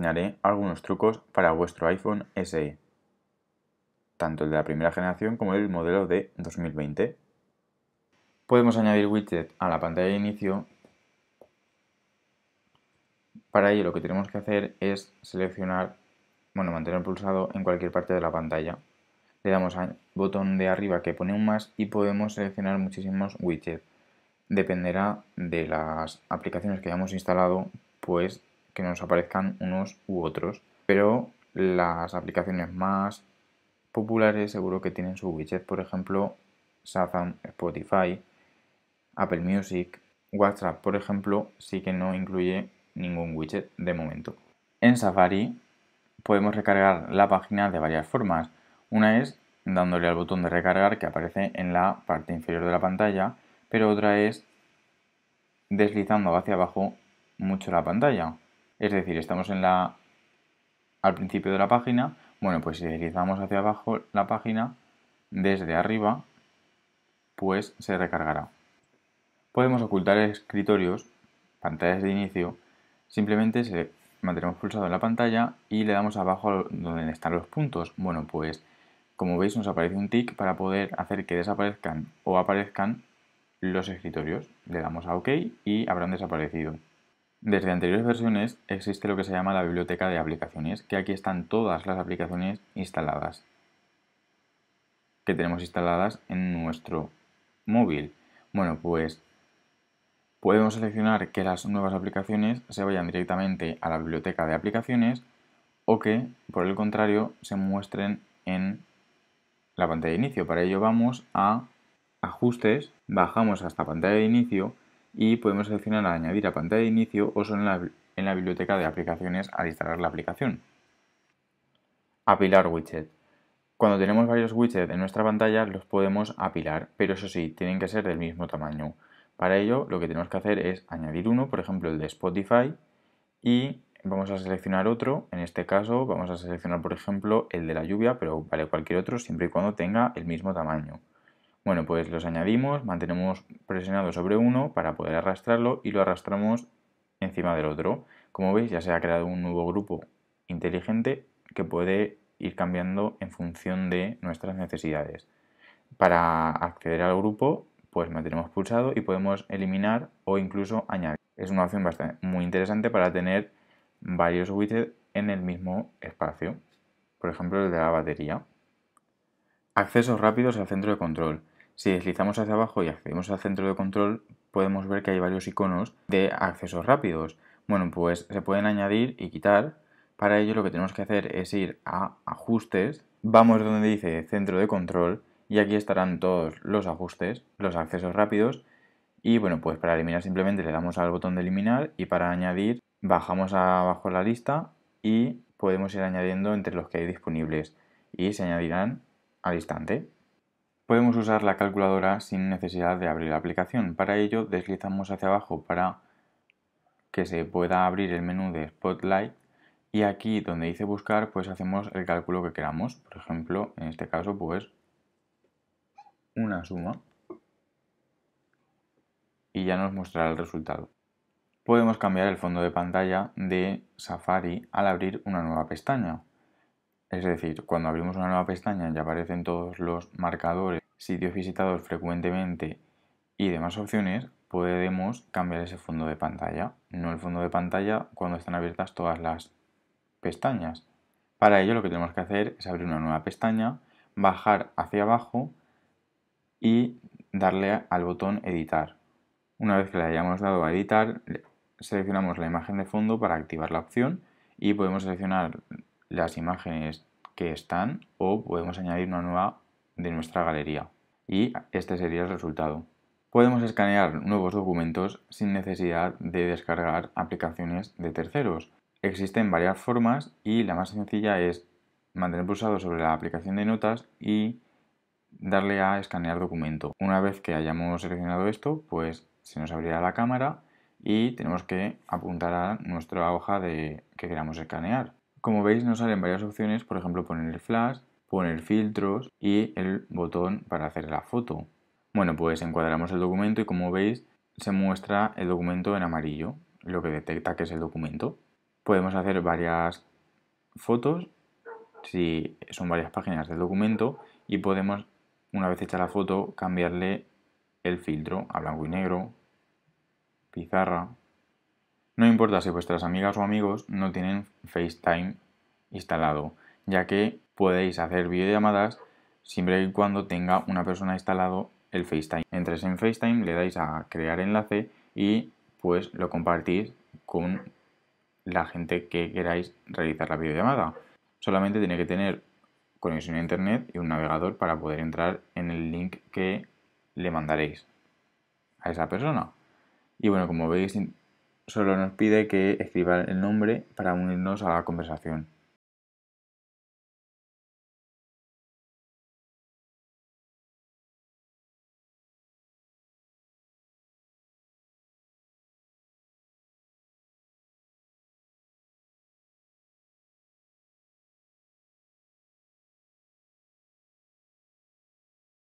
enseñaré algunos trucos para vuestro iPhone SE, tanto el de la primera generación como el modelo de 2020. Podemos añadir widget a la pantalla de inicio. Para ello lo que tenemos que hacer es seleccionar, bueno, mantener pulsado en cualquier parte de la pantalla. Le damos al botón de arriba que pone un más y podemos seleccionar muchísimos widgets. Dependerá de las aplicaciones que hayamos instalado, pues que nos aparezcan unos u otros. Pero las aplicaciones más populares seguro que tienen su widget, por ejemplo, safari, Spotify, Apple Music, WhatsApp, por ejemplo, sí que no incluye ningún widget de momento. En Safari podemos recargar la página de varias formas. Una es dándole al botón de recargar que aparece en la parte inferior de la pantalla, pero otra es deslizando hacia abajo mucho la pantalla. Es decir, estamos en la, al principio de la página. Bueno, pues si deslizamos hacia abajo la página, desde arriba, pues se recargará. Podemos ocultar escritorios, pantallas de inicio, simplemente se mantenemos pulsado en la pantalla y le damos abajo donde están los puntos. Bueno, pues como veis nos aparece un tick para poder hacer que desaparezcan o aparezcan los escritorios. Le damos a OK y habrán desaparecido. Desde anteriores versiones existe lo que se llama la biblioteca de aplicaciones, que aquí están todas las aplicaciones instaladas que tenemos instaladas en nuestro móvil. Bueno, pues podemos seleccionar que las nuevas aplicaciones se vayan directamente a la biblioteca de aplicaciones o que, por el contrario, se muestren en la pantalla de inicio. Para ello vamos a ajustes, bajamos hasta pantalla de inicio y podemos seleccionar añadir a pantalla de inicio o solo en la, en la biblioteca de aplicaciones al instalar la aplicación. Apilar widget. Cuando tenemos varios widgets en nuestra pantalla los podemos apilar, pero eso sí, tienen que ser del mismo tamaño. Para ello lo que tenemos que hacer es añadir uno, por ejemplo el de Spotify, y vamos a seleccionar otro, en este caso vamos a seleccionar por ejemplo el de la lluvia, pero vale cualquier otro siempre y cuando tenga el mismo tamaño. Bueno, pues los añadimos, mantenemos presionado sobre uno para poder arrastrarlo y lo arrastramos encima del otro. Como veis ya se ha creado un nuevo grupo inteligente que puede ir cambiando en función de nuestras necesidades. Para acceder al grupo pues mantenemos pulsado y podemos eliminar o incluso añadir. Es una opción bastante, muy interesante para tener varios widgets en el mismo espacio. Por ejemplo el de la batería. Accesos rápidos al centro de control. Si deslizamos hacia abajo y accedemos al centro de control, podemos ver que hay varios iconos de accesos rápidos. Bueno, pues se pueden añadir y quitar. Para ello lo que tenemos que hacer es ir a ajustes, vamos donde dice centro de control y aquí estarán todos los ajustes, los accesos rápidos y bueno, pues para eliminar simplemente le damos al botón de eliminar y para añadir bajamos abajo la lista y podemos ir añadiendo entre los que hay disponibles y se añadirán a distancia Podemos usar la calculadora sin necesidad de abrir la aplicación. Para ello deslizamos hacia abajo para que se pueda abrir el menú de Spotlight y aquí donde dice buscar pues hacemos el cálculo que queramos. Por ejemplo, en este caso pues una suma y ya nos mostrará el resultado. Podemos cambiar el fondo de pantalla de Safari al abrir una nueva pestaña. Es decir, cuando abrimos una nueva pestaña y aparecen todos los marcadores, sitios visitados frecuentemente y demás opciones, podemos cambiar ese fondo de pantalla, no el fondo de pantalla cuando están abiertas todas las pestañas. Para ello lo que tenemos que hacer es abrir una nueva pestaña, bajar hacia abajo y darle al botón editar. Una vez que le hayamos dado a editar, seleccionamos la imagen de fondo para activar la opción y podemos seleccionar las imágenes que están o podemos añadir una nueva de nuestra galería. Y este sería el resultado. Podemos escanear nuevos documentos sin necesidad de descargar aplicaciones de terceros. Existen varias formas y la más sencilla es mantener pulsado sobre la aplicación de notas y darle a escanear documento. Una vez que hayamos seleccionado esto, pues se nos abrirá la cámara y tenemos que apuntar a nuestra hoja de que queramos escanear. Como veis nos salen varias opciones, por ejemplo poner el flash, poner filtros y el botón para hacer la foto. Bueno, pues encuadramos el documento y como veis se muestra el documento en amarillo, lo que detecta que es el documento. Podemos hacer varias fotos, si son varias páginas del documento, y podemos, una vez hecha la foto, cambiarle el filtro a blanco y negro, pizarra, no importa si vuestras amigas o amigos no tienen FaceTime instalado, ya que podéis hacer videollamadas siempre y cuando tenga una persona instalado el FaceTime. entres en FaceTime, le dais a crear enlace y pues lo compartís con la gente que queráis realizar la videollamada. Solamente tiene que tener conexión a internet y un navegador para poder entrar en el link que le mandaréis a esa persona. Y bueno, como veis, solo nos pide que escriba el nombre para unirnos a la conversación.